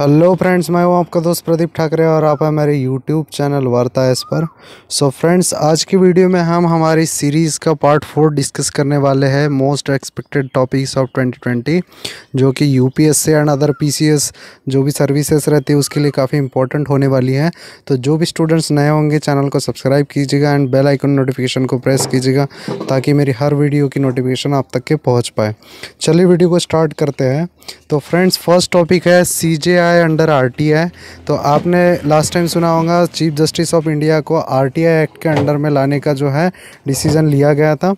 hello friends मैं हूं आपका दोस्त प्रदीप ठाकरे और आप हैं मेरे यूट्यूब चैनल वार्ता एस पर सो so फ्रेंड्स आज की वीडियो में हम हमारी सीरीज़ का पार्ट फोर डिस्कस करने वाले हैं मोस्ट एक्सपेक्टेड टॉपिक्स ऑफ 2020 जो कि यूपीएससी एंड अदर पीसीएस जो भी सर्विसेज रहती है उसके लिए काफ़ी इंपॉर्टेंट होने वाली है तो जो भी स्टूडेंट्स नए होंगे चैनल को सब्सक्राइब कीजिएगा एंड बेल आइकन नोटिफिकेशन को प्रेस कीजिएगा ताकि मेरी हर वीडियो की नोटिफिकेशन आप तक के पहुँच पाए चलिए वीडियो को स्टार्ट करते हैं तो फ्रेंड्स फर्स्ट टॉपिक है सी जे है अंडर आरटीआई तो आपने लास्ट टाइम सुना होगा चीफ जस्टिस ऑफ इंडिया को आरटीआई एक्ट के अंडर में लाने का जो है डिसीज़न लिया गया था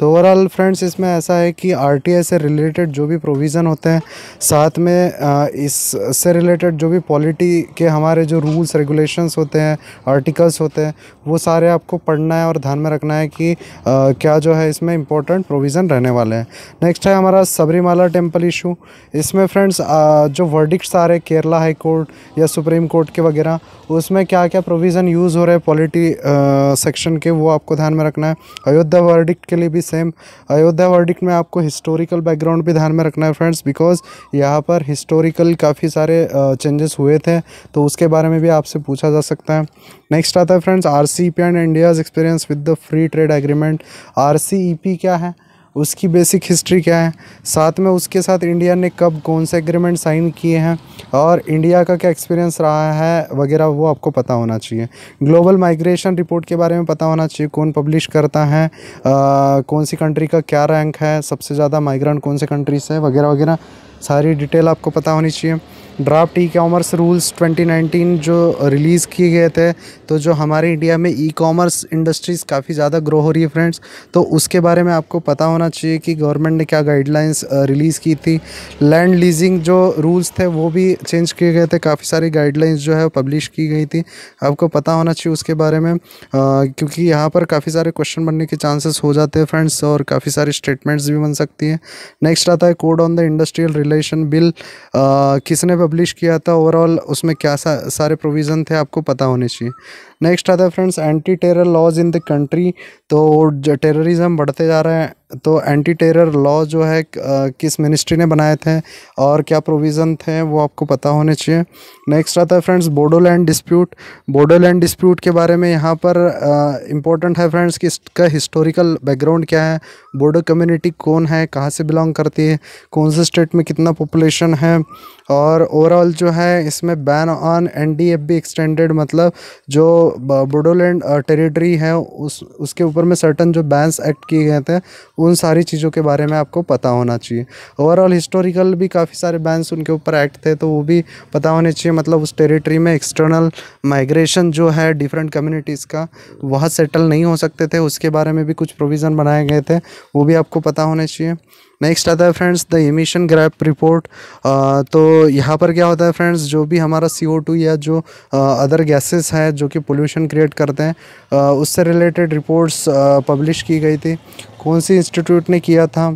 तो ओवरऑल फ्रेंड्स इसमें ऐसा है कि आर से रिलेटेड जो भी प्रोविज़न होते हैं साथ में इससे रिलेटेड जो भी पॉलिटी के हमारे जो रूल्स रेगुलेशंस होते हैं आर्टिकल्स होते हैं वो सारे आपको पढ़ना है और ध्यान में रखना है कि आ, क्या जो है इसमें इंपॉर्टेंट प्रोविज़न रहने वाले हैं नेक्स्ट है हमारा सबरीमाला टेम्पल इशू इसमें फ्रेंड्स जो वर्डिक्ट आ रहे केरला हाई कोर्ट या सुप्रीम कोर्ट के वगैरह उसमें क्या क्या प्रोविज़न यूज़ हो रहे हैं पॉलिटी सेक्शन के वो आपको ध्यान में रखना है अयोध्या वर्डिक्ट के लिए भी सेम अयोध्या वर्डिक्ट में आपको हिस्टोरिकल बैकग्राउंड भी ध्यान में रखना है फ्रेंड्स बिकॉज यहाँ पर हिस्टोरिकल काफ़ी सारे चेंजेस हुए थे तो उसके बारे में भी आपसे पूछा जा सकता है नेक्स्ट आता है friends R C P and India's experience with the free trade agreement R C E P क्या है उसकी बेसिक हिस्ट्री क्या है साथ में उसके साथ इंडिया ने कब कौन से एग्रीमेंट साइन किए हैं और इंडिया का क्या एक्सपीरियंस रहा है वगैरह वो आपको पता होना चाहिए ग्लोबल माइग्रेशन रिपोर्ट के बारे में पता होना चाहिए कौन पब्लिश करता है आ, कौन सी कंट्री का क्या रैंक है सबसे ज़्यादा माइग्रेंट कौन से कंट्री से वगैरह वगैरह सारी डिटेल आपको पता होनी चाहिए ड्राफ्ट ई कॉमर्स रूल्स 2019 जो रिलीज़ किए गए थे तो जो हमारे इंडिया में ई कॉमर्स इंडस्ट्रीज़ काफ़ी ज़्यादा ग्रो हो रही है फ्रेंड्स तो उसके बारे में आपको पता होना चाहिए कि गवर्नमेंट ने क्या गाइडलाइंस रिलीज़ की थी लैंड लीजिंग जो रूल्स थे वो भी चेंज किए गए थे काफ़ी सारी गाइडलाइंस जो है पब्लिश की गई थी आपको पता होना चाहिए उसके बारे में आ, क्योंकि यहाँ पर काफ़ी सारे क्वेश्चन बनने के चांसेस हो जाते हैं फ्रेंड्स और काफ़ी सारी स्टेटमेंट्स भी बन सकती हैं नेक्स्ट आता है code on the industrial regulation bill uh, किसने पब्लिश किया था ओवरऑल उसमें क्या सा, सारे प्रोविज़न थे आपको पता होने चाहिए नेक्स्ट आता है friends anti terror laws in the country तो टेररिज्म बढ़ते जा रहा है तो एंटी टेरर लॉ जो है किस मिनिस्ट्री ने बनाए थे और क्या प्रोविज़न थे वो आपको पता होने चाहिए नेक्स्ट आता है friends Bodoland dispute Bodoland dispute के बारे में यहाँ पर इम्पोर्टेंट है फ्रेंड्स कि इसका हिस्टोरिकल बैकग्राउंड क्या है बोडो कम्युनिटी कौन है कहाँ से बिलोंग करती है कौन से स्टेट में कितना पॉपुलेशन है और ओवरऑल जो है इसमें ban on N D F B extended मतलब जो बोडोलैंड टेरिटरी है उस उसके ऊपर में सर्टन जो बैंस एक्ट किए गए थे उन सारी चीज़ों के बारे में आपको पता होना चाहिए ओवरऑल हिस्टोरिकल भी काफ़ी सारे बैंस उनके ऊपर एक्ट थे तो वो भी पता होने चाहिए मतलब उस टेरिटरी में एक्सटर्नल माइग्रेशन जो है डिफरेंट कम्युनिटीज़ का वह सेटल नहीं हो सकते थे उसके बारे में भी कुछ प्रोविज़न बनाए गए थे वो भी आपको पता होने चाहिए नेक्स्ट आता है friends the emission gap report तो यहाँ पर क्या होता है फ्रेंड्स जो भी हमारा सी या जो अदर uh, गैसेस हैं जो कि पोल्यूशन क्रिएट करते हैं uh, उससे रिलेटेड रिपोर्ट्स पब्लिश की गई थी कौन सी इंस्टीट्यूट ने किया था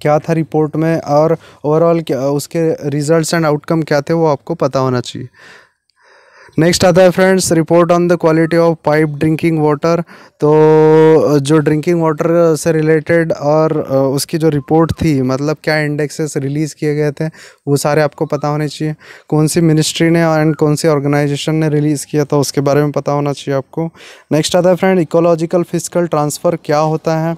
क्या था रिपोर्ट में और ओवरऑल उसके रिजल्ट्स एंड आउटकम क्या थे वो आपको पता होना चाहिए नेक्स्ट आता है friends report on the quality of pipe drinking water तो जो ड्रिंकिंग वाटर से रिलेटेड और उसकी जो रिपोर्ट थी मतलब क्या इंडेक्सेस रिलीज़ किए गए थे वो सारे आपको पता होने चाहिए कौन सी मिनिस्ट्री ने एंड कौन सी ऑर्गेनाइजेशन ने रिलीज़ किया था उसके बारे में पता होना चाहिए आपको नेक्स्ट आता है फ्रेंड इकोलॉजिकल फिजिकल ट्रांसफ़र क्या होता है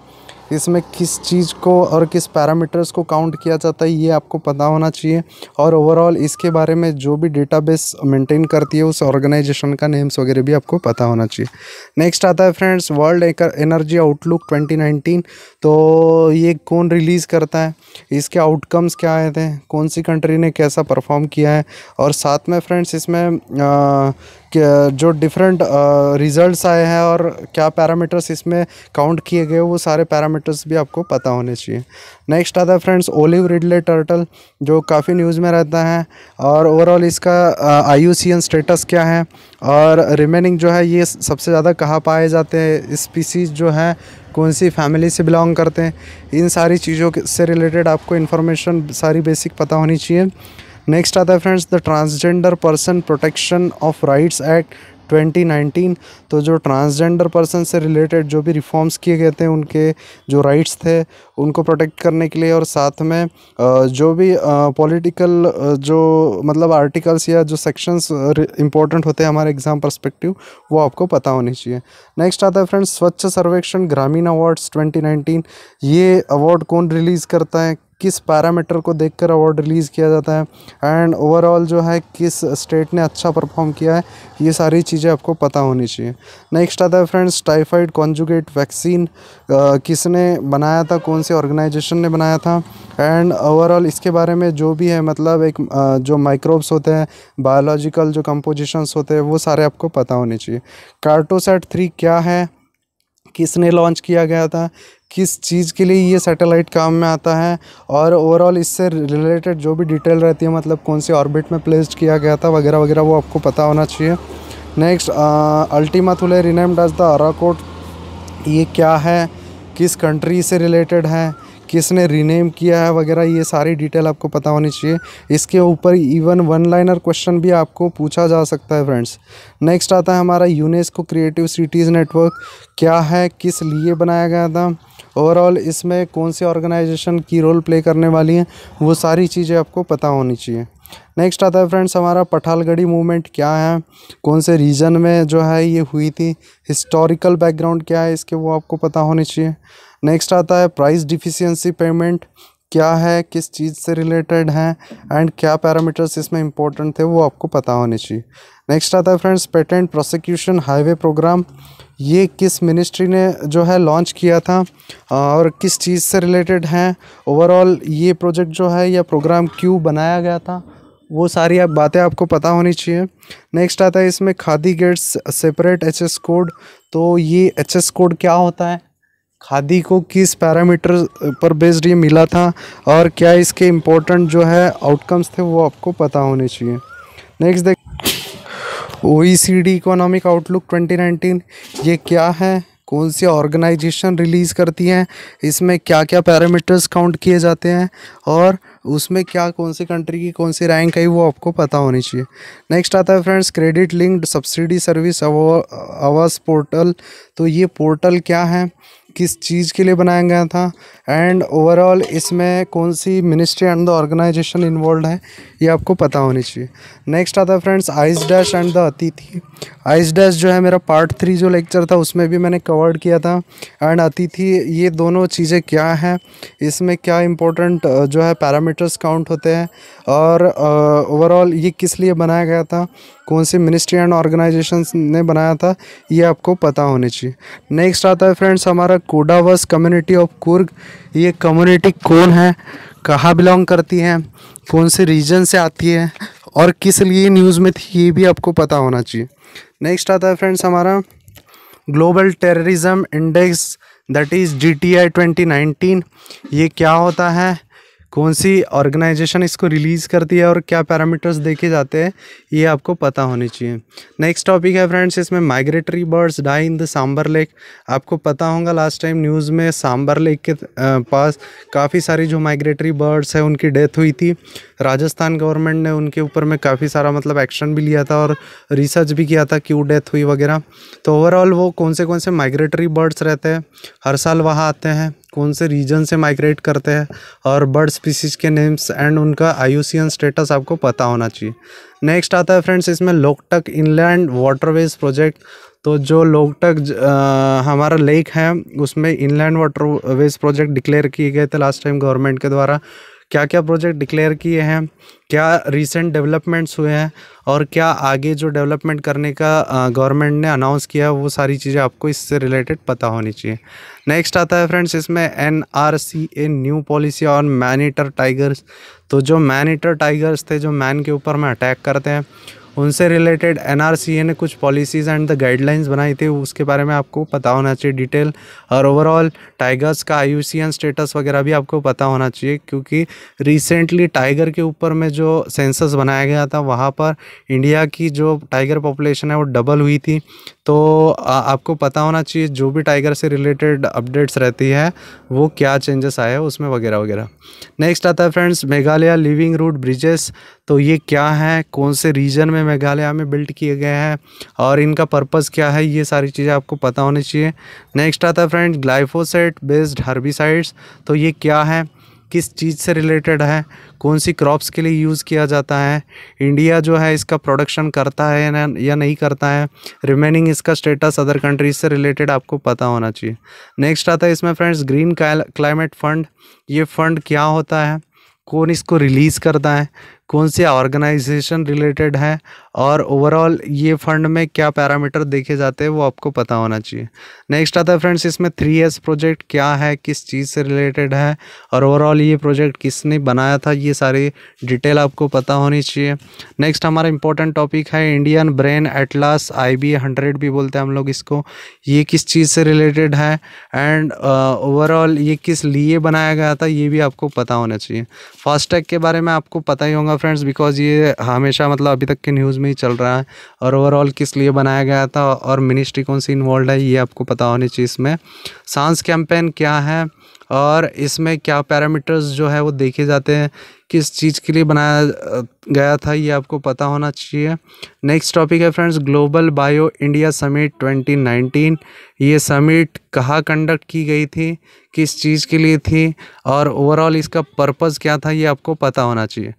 इसमें किस चीज़ को और किस पैरामीटर्स को काउंट किया जाता है ये आपको पता होना चाहिए और ओवरऑल इसके बारे में जो भी डेटाबेस मेंटेन करती है उस ऑर्गेनाइजेशन का नेम्स वगैरह भी आपको पता होना चाहिए नेक्स्ट आता है फ्रेंड्स वर्ल्ड एनर्जी आउटलुक 2019 तो ये कौन रिलीज़ करता है इसके आउटकम्स क्या आए थे कौन सी कंट्री ने कैसा परफॉर्म किया है और साथ में फ्रेंड्स इसमें आ, जो डिफरेंट रिजल्ट्स uh, आए हैं और क्या पैरामीटर्स इसमें काउंट किए गए वो सारे पैरामीटर्स भी आपको पता होने चाहिए नेक्स्ट आता है फ्रेंड्स ओलिव रिडले टर्टल जो काफ़ी न्यूज़ में रहता है और ओवरऑल इसका आई यू स्टेटस क्या है और रिमेनिंग जो है ये सबसे ज़्यादा कहाँ पाए जाते हैं स्पीसीज जो है कौन सी फैमिली से बिलोंग करते हैं इन सारी चीज़ों से रिलेटेड आपको इन्फॉर्मेशन सारी बेसिक पता होनी चाहिए नेक्स्ट आता है friends the transgender person protection of rights act 2019 तो जो ट्रांसजेंडर पर्सन से रिलेटेड जो भी रिफॉर्म्स किए गए थे उनके जो राइट्स थे उनको प्रोटेक्ट करने के लिए और साथ में जो भी पॉलिटिकल जो मतलब आर्टिकल्स या जो सेक्शंस इंपॉर्टेंट होते हैं हमारे एग्ज़ाम परस्पेक्टिव वो आपको पता होनी चाहिए नेक्स्ट आता है friends Swachh Survekshan Grameen awards twenty ये अवार्ड कौन रिलीज़ करता है किस पैरामीटर को देखकर अवार्ड रिलीज़ किया जाता है एंड ओवरऑल जो है किस स्टेट ने अच्छा परफॉर्म किया है ये सारी चीज़ें आपको पता होनी चाहिए नेक्स्ट आता है फ्रेंड्स टाइफाइड कॉन्जुगेट वैक्सीन किसने बनाया था कौन से ऑर्गेनाइजेशन ने बनाया था एंड ओवरऑल इसके बारे में जो भी है मतलब एक जो माइक्रोब्स होते हैं बायोलॉजिकल जो कंपोजिशंस होते हैं वो सारे आपको पता होने चाहिए कार्टोसैट थ्री क्या है किसने लॉन्च किया गया था किस चीज़ के लिए ये सैटेलाइट काम में आता है और ओवरऑल इससे रिलेटेड जो भी डिटेल रहती है मतलब कौन से ऑर्बिट में प्लेस्ड किया गया था वगैरह वगैरह वो आपको पता होना चाहिए next Ultima Thule renamed as the Arrokoth ये क्या है किस कंट्री से रिलेटेड है किसने रीनेम किया है वगैरह ये सारी डिटेल आपको पता होनी चाहिए इसके ऊपर इवन वन लाइनर क्वेश्चन भी आपको पूछा जा सकता है फ्रेंड्स नेक्स्ट आता है हमारा यूनेस्को क्रिएटिव सिटीज़ नेटवर्क क्या है किस लिए बनाया गया था ओवरऑल इसमें कौन सी ऑर्गेनाइजेशन की रोल प्ले करने वाली हैं वो सारी चीज़ें आपको पता होनी चाहिए नेक्स्ट आता है फ्रेंड्स हमारा पठालगढ़ी मूवमेंट क्या है कौन से रीजन में जो है ये हुई थी हिस्टोरिकल बैकग्राउंड क्या है इसके वो आपको पता होने चाहिए नेक्स्ट आता है प्राइस डिफिशियंसी पेमेंट क्या है किस चीज़ से रिलेटेड हैं एंड क्या पैरामीटर्स इसमें इंपॉर्टेंट थे वो आपको पता होने चाहिए नेक्स्ट आता है friends patent prosecution highway programme ये किस मिनिस्ट्री ने जो है लॉन्च किया था और किस चीज़ से रिलेटेड हैं ओवरऑल ये प्रोजेक्ट जो है या प्रोग्राम क्यों बनाया गया था वो सारी आप बातें आपको पता होनी चाहिए नेक्स्ट आता है इसमें Khadi gets separate H code तो ये एच कोड क्या होता है खादी को किस पैरामीटर पर बेस्ड ये मिला था और क्या इसके इम्पोर्टेंट जो है आउटकम्स थे वो आपको पता होने चाहिए नेक्स्ट देख ओ इकोनॉमिक आउटलुक 2019 ये क्या है कौन सी ऑर्गेनाइजेशन रिलीज़ करती हैं इसमें क्या क्या पैरामीटर्स काउंट किए जाते हैं और उसमें क्या कौन सी कंट्री की कौन सी रैंक आई वो आपको पता होनी चाहिए नेक्स्ट आता है friends credit linked subsidy service Awas portal तो ये पोर्टल क्या है किस चीज़ के लिए बनाया गया था एंड ओवरऑल इसमें कौन सी ministry and the organisation involve है ये आपको पता होनी चाहिए नेक्स्ट आता है friends ice dash and the Atithi ice dash जो है मेरा पार्ट थ्री जो लेक्चर था उसमें भी मैंने कवर्ड किया था एंड अतिथि ये दोनों चीज़ें क्या हैं इसमें क्या इम्पोर्टेंट जो है पैरामीटर्स काउंट होते हैं और ओवरऑल ये किस लिए बनाया गया था कौन सी मिनिस्ट्री एंड ऑर्गेनाइजेशन ने बनाया था ये आपको पता होने चाहिए नेक्स्ट आता है फ्रेंड्स हमारा कोडावस कम्युनिटी ऑफ कुर्ग ये कम्युनिटी कौन है कहाँ बिलोंग करती है कौन से रीजन से आती है और किस लिए न्यूज़ में थी ये भी आपको पता होना चाहिए नेक्स्ट आता है फ्रेंड्स हमारा global terrorism index that is G T I twenty nineteen ये क्या होता है कौन सी ऑर्गेनाइजेशन इसको रिलीज़ करती है और क्या पैरामीटर्स देखे जाते हैं ये आपको पता होने चाहिए नेक्स्ट टॉपिक है फ्रेंड्स इसमें migratory birds die in the Sambhar lake आपको पता होगा लास्ट टाइम न्यूज़ में सांबर लेक के पास काफ़ी सारी जो माइग्रेटरी बर्ड्स हैं उनकी डेथ हुई थी राजस्थान गवर्नमेंट ने उनके ऊपर में काफ़ी सारा मतलब एक्शन भी लिया था और रिसर्च भी किया था क्यों डेथ हुई वगैरह तो ओवरऑल वो कौन से कौन से माइग्रेटरी बर्ड्स रहते हैं हर साल वहाँ आते हैं कौन से रीजन से माइग्रेट करते हैं और बर्ड स्पीसीज के नेम्स एंड उनका आयुसियन स्टेटस आपको पता होना चाहिए नेक्स्ट आता है फ्रेंड्स इसमें लोकटक इनलैंड वाटरवेज प्रोजेक्ट तो जो लोकटक हमारा लेक है उसमें इनलैंड वाटरवेज प्रोजेक्ट डिक्लेयर किए गए थे लास्ट टाइम गवर्नमेंट के द्वारा क्या क्या प्रोजेक्ट डिक्लेयर किए हैं क्या रिसेंट डेवलपमेंट्स हुए हैं और क्या आगे जो डेवलपमेंट करने का गवर्नमेंट ने अनाउंस किया है वो सारी चीज़ें आपको इससे रिलेटेड पता होनी चाहिए नेक्स्ट आता है फ्रेंड्स इसमें N R C A new policy on man eater tigers तो जो मैनीटर टाइगर्स थे जो मैन के ऊपर में अटैक करते हैं उनसे रिलेटेड एन ने कुछ पॉलिसीज़ एंड द गाइडलाइंस बनाई थी उसके बारे में आपको पता होना चाहिए डिटेल और ओवरऑल टाइगर्स का आई स्टेटस वगैरह भी आपको पता होना चाहिए क्योंकि रिसेंटली टाइगर के ऊपर में जो सेंसस बनाया गया था वहाँ पर इंडिया की जो टाइगर पॉपुलेशन है वो डबल हुई थी तो आपको पता होना चाहिए जो भी टाइगर से रिलेटेड अपडेट्स रहती है वो क्या चेंजेस आए हैं उसमें वगैरह वगैरह नेक्स्ट आता है friends Meghalaya living root bridges तो ये क्या है कौन से रीजन में मेघालय में बिल्ट किए गए हैं और इनका पर्पज़ क्या है ये सारी चीज़ें आपको पता होनी चाहिए नेक्स्ट आता है फ्रेंड ग्लाइफोसेट बेस्ड हर्बिसाइड्स तो ये क्या है किस चीज़ से रिलेटेड है कौन सी क्रॉप्स के लिए यूज़ किया जाता है इंडिया जो है इसका प्रोडक्शन करता है या नहीं करता है रिमेनिंग इसका स्टेटस अदर कंट्रीज से रिलेटेड आपको पता होना चाहिए नेक्स्ट आता है इसमें फ्रेंड्स ग्रीन क्लाइमेट फ़ंड ये फ़ंड क्या होता है कौन इसको रिलीज़ करता है कौन से ऑर्गेनाइजेशन रिलेटेड हैं और ओवरऑल ये फंड में क्या पैरामीटर देखे जाते हैं वो आपको पता होना चाहिए नेक्स्ट आता है फ्रेंड्स इसमें थ्री एस प्रोजेक्ट क्या है किस चीज़ से रिलेटेड है और ओवरऑल ये प्रोजेक्ट किसने बनाया था ये सारी डिटेल आपको पता होनी चाहिए नेक्स्ट हमारा इंपॉर्टेंट टॉपिक है Indian brain atlas I B hundred भी बोलते हैं हम लोग इसको ये किस चीज़ से रिलेटेड है एंड ओवरऑल uh, ये किस लिए बनाया गया था ये भी आपको पता होना चाहिए फास्टैग के बारे में आपको पता ही होगा फ्रेंड्स बिकॉज ये हमेशा मतलब अभी तक के न्यूज़ में ही चल रहा है और ओवरऑल किस लिए बनाया गया था और मिनिस्ट्री कौन सी इन्वॉल्व है ये आपको पता होनी चाहिए इसमें सांस कैंपेन क्या है और इसमें क्या पैरामीटर्स जो है वो देखे जाते हैं किस चीज़ के लिए बनाया गया था ये आपको पता होना चाहिए नेक्स्ट टॉपिक है friends global bio India summit 2019 ये समिट कहाँ कंडक्ट की गई थी किस चीज़ के लिए थी और ओवरऑल इसका पर्पस क्या था ये आपको पता होना चाहिए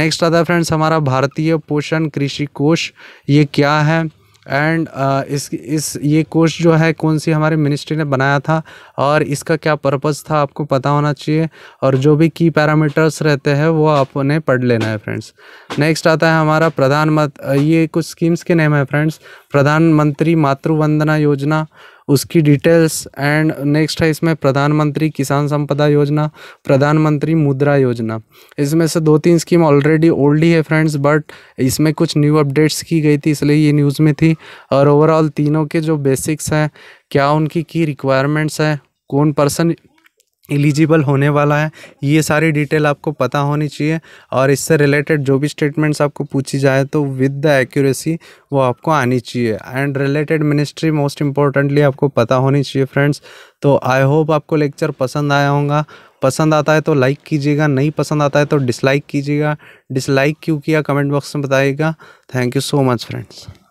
नेक्स्ट आता है फ्रेंड्स हमारा भारतीय पोषण कृषि कोष ये क्या है एंड uh, इस इस ये कोर्स जो है कौन सी हमारे मिनिस्ट्री ने बनाया था और इसका क्या पर्पज़ था आपको पता होना चाहिए और जो भी की पैरामीटर्स रहते हैं वो आपने पढ़ लेना है फ्रेंड्स नेक्स्ट आता है हमारा प्रधानमंत्री ये कुछ स्कीम्स के नेम है फ्रेंड्स प्रधानमंत्री मातृ वंदना योजना उसकी डिटेल्स एंड नेक्स्ट है इसमें प्रधानमंत्री किसान संपदा योजना प्रधानमंत्री मुद्रा योजना इसमें से दो तीन स्कीम ऑलरेडी ओल्ड ही है फ्रेंड्स बट इसमें कुछ न्यू अपडेट्स की गई थी इसलिए ये न्यूज़ में थी और ओवरऑल तीनों के जो बेसिक्स हैं क्या उनकी की रिक्वायरमेंट्स हैं कौन पर्सन एलिजिबल होने वाला है ये सारी डिटेल आपको पता होनी चाहिए और इससे रिलेटेड जो भी स्टेटमेंट्स आपको पूछी जाए तो विद द एक्यूरेसी वो आपको आनी चाहिए and related ministry most importantly आपको पता होनी चाहिए फ्रेंड्स तो आई होप आपको लेक्चर पसंद आया होगा पसंद आता है तो लाइक कीजिएगा नहीं पसंद आता है तो डिसलाइक कीजिएगा डिसलाइक क्यों किया कमेंट बॉक्स में बताइएगा thank you so much friends